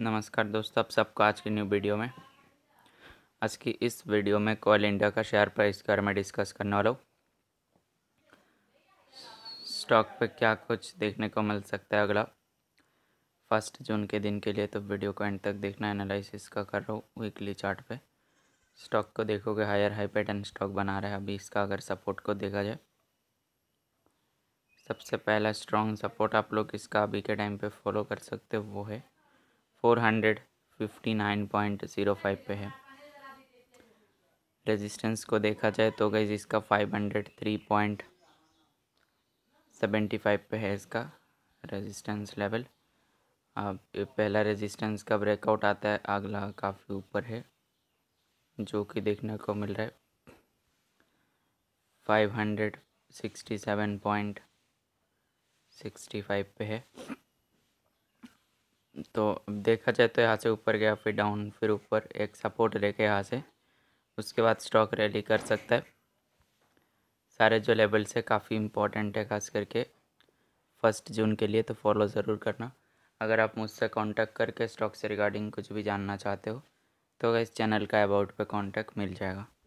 नमस्कार दोस्तों आप सबको आज की न्यू वीडियो में आज की इस वीडियो में कोयल इंडिया का शेयर प्राइस के बारे में डिस्कस करने वाला हूँ स्टॉक पे क्या कुछ देखने को मिल सकता है अगला फर्स्ट जून के दिन के लिए तो वीडियो को एंड तक देखना एनालिसिस का कर रहा हूँ वीकली चार्ट पे स्टॉक को देखोगे हायर हाई पैटर्न स्टॉक बना रहा है अभी इसका अगर सपोर्ट को देखा जाए सबसे पहला स्ट्रॉन्ग सपोर्ट आप लोग इसका अभी के टाइम पे फॉलो कर सकते हो वो है four hundred fifty nine point zero five पे है रेजिस्टेंस को देखा जाए तो गई इसका five hundred three point seventy five पे है इसका रेजिस्टेंस लेवल अब पहला रेजिस्टेंस का ब्रेकआउट आता है अगला काफ़ी ऊपर है जो कि देखने को मिल रहा है five hundred sixty seven point sixty five पे है तो देखा जाए तो यहाँ से ऊपर गया फिर डाउन फिर ऊपर एक सपोर्ट लेके यहाँ से उसके बाद स्टॉक रैली कर सकता है सारे जो लेवल्स है काफ़ी इम्पोर्टेंट है खास करके फर्स्ट जून के लिए तो फॉलो ज़रूर करना अगर आप मुझसे कांटेक्ट करके स्टॉक से रिगार्डिंग कुछ भी जानना चाहते हो तो इस चैनल का अबाउट पे कांटेक्ट मिल जाएगा